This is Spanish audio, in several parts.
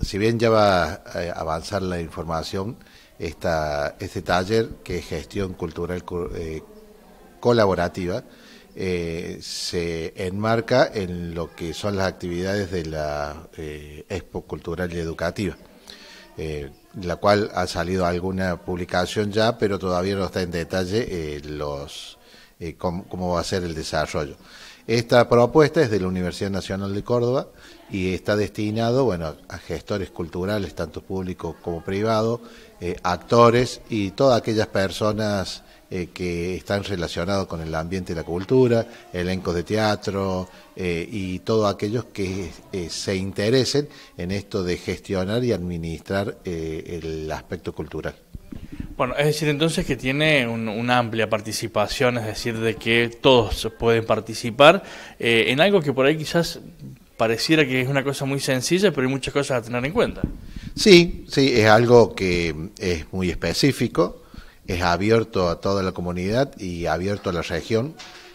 si bien ya va eh, a avanzar la información, esta, este taller que es gestión cultural eh, colaborativa eh, se enmarca en lo que son las actividades de la Expo Cultural y Educativa, la cual ha salido alguna publicación ya, pero todavía no está en detalle los eh, cómo, va a ser el desarrollo. Esta propuesta es de la Universidad Nacional de Córdoba y está destinado bueno, a gestores culturales, tanto público como privado, eh, actores y todas aquellas personas eh, que están relacionados con el ambiente y la cultura, elencos de teatro y todos aquellos que se interesen en esto de gestionar y administrar el aspecto cultural. Bueno, es decir, entonces que tiene una amplia participación, es decir, de que todos pueden participar eh, en algo que por ahí quizás pareciera que es una cosa muy sencilla, pero hay muchas cosas a tener en cuenta. Sí, sí, es algo que es muy específico, es abierto a toda la comunidad y abierto a la región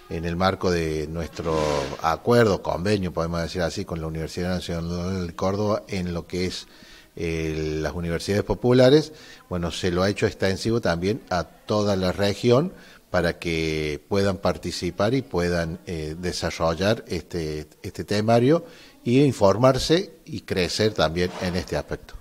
en el marco de nuestro acuerdo, convenio, podemos decir así, con la Universidad Nacional de Córdoba en lo que es las universidades populares, bueno, se lo ha hecho extensivo también a toda la región para que puedan participar y puedan eh, desarrollar este, este temario y informarse y crecer también en este aspecto.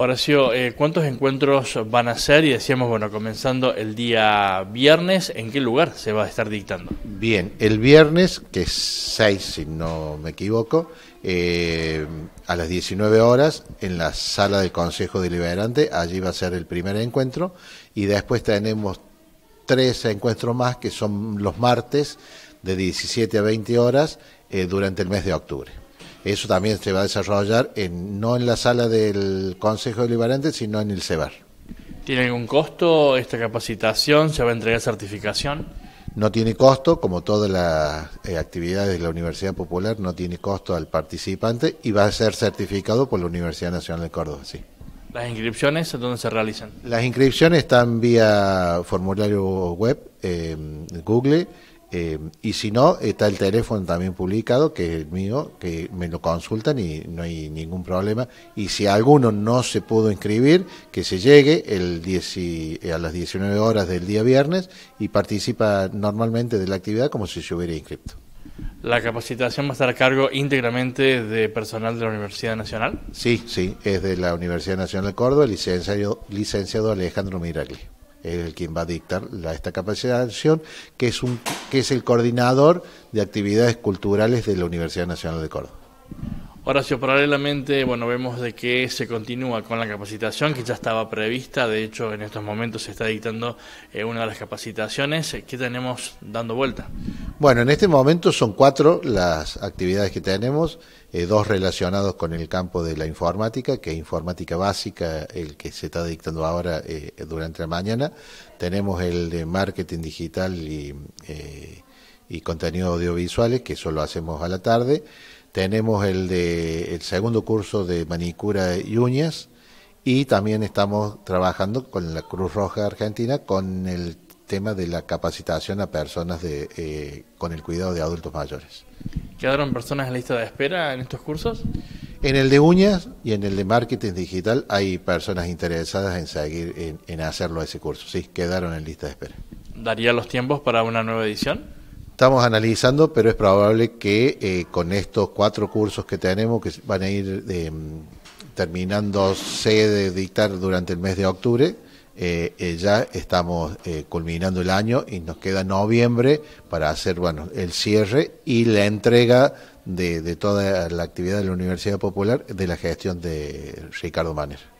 Horacio, eh, ¿cuántos encuentros van a ser? Y decíamos, bueno, comenzando el día viernes, ¿en qué lugar se va a estar dictando? Bien, el viernes, que es 6 si no me equivoco, eh, a las 19 horas en la sala del Consejo Deliberante, allí va a ser el primer encuentro y después tenemos tres encuentros más que son los martes de 17 a 20 horas eh, durante el mes de octubre. Eso también se va a desarrollar en, no en la sala del Consejo de Deliberante, sino en el CEBAR. ¿Tiene algún costo esta capacitación? ¿Se va a entregar certificación? No tiene costo, como todas las eh, actividades de la Universidad Popular, no tiene costo al participante y va a ser certificado por la Universidad Nacional de Córdoba, sí. ¿Las inscripciones dónde se realizan? Las inscripciones están vía formulario web, eh, Google eh, y si no, está el teléfono también publicado, que es el mío, que me lo consultan y no hay ningún problema. Y si alguno no se pudo inscribir, que se llegue el eh, a las 19 horas del día viernes y participa normalmente de la actividad como si se hubiera inscrito. ¿La capacitación va a estar a cargo íntegramente de personal de la Universidad Nacional? Sí, sí, es de la Universidad Nacional de Córdoba, licenciado Alejandro Miragli es el quien va a dictar esta capacitación, que es, un, que es el coordinador de actividades culturales de la Universidad Nacional de Córdoba. Horacio, paralelamente, bueno, vemos de que se continúa con la capacitación que ya estaba prevista, de hecho en estos momentos se está dictando eh, una de las capacitaciones. ¿Qué tenemos dando vuelta? Bueno, en este momento son cuatro las actividades que tenemos, eh, dos relacionados con el campo de la informática, que es informática básica, el que se está dictando ahora eh, durante la mañana. Tenemos el de marketing digital y y contenidos audiovisuales, que solo hacemos a la tarde. Tenemos el, de, el segundo curso de manicura y uñas y también estamos trabajando con la Cruz Roja Argentina con el tema de la capacitación a personas de, eh, con el cuidado de adultos mayores. ¿Quedaron personas en lista de espera en estos cursos? En el de uñas y en el de marketing digital hay personas interesadas en seguir, en, en hacerlo ese curso. Sí, quedaron en lista de espera. ¿Daría los tiempos para una nueva edición? Estamos analizando, pero es probable que eh, con estos cuatro cursos que tenemos, que van a ir eh, terminando sede de dictar durante el mes de octubre, eh, ya estamos culminando el año y nos queda noviembre para hacer bueno el cierre y la entrega de, de toda la actividad de la Universidad Popular de la gestión de Ricardo maner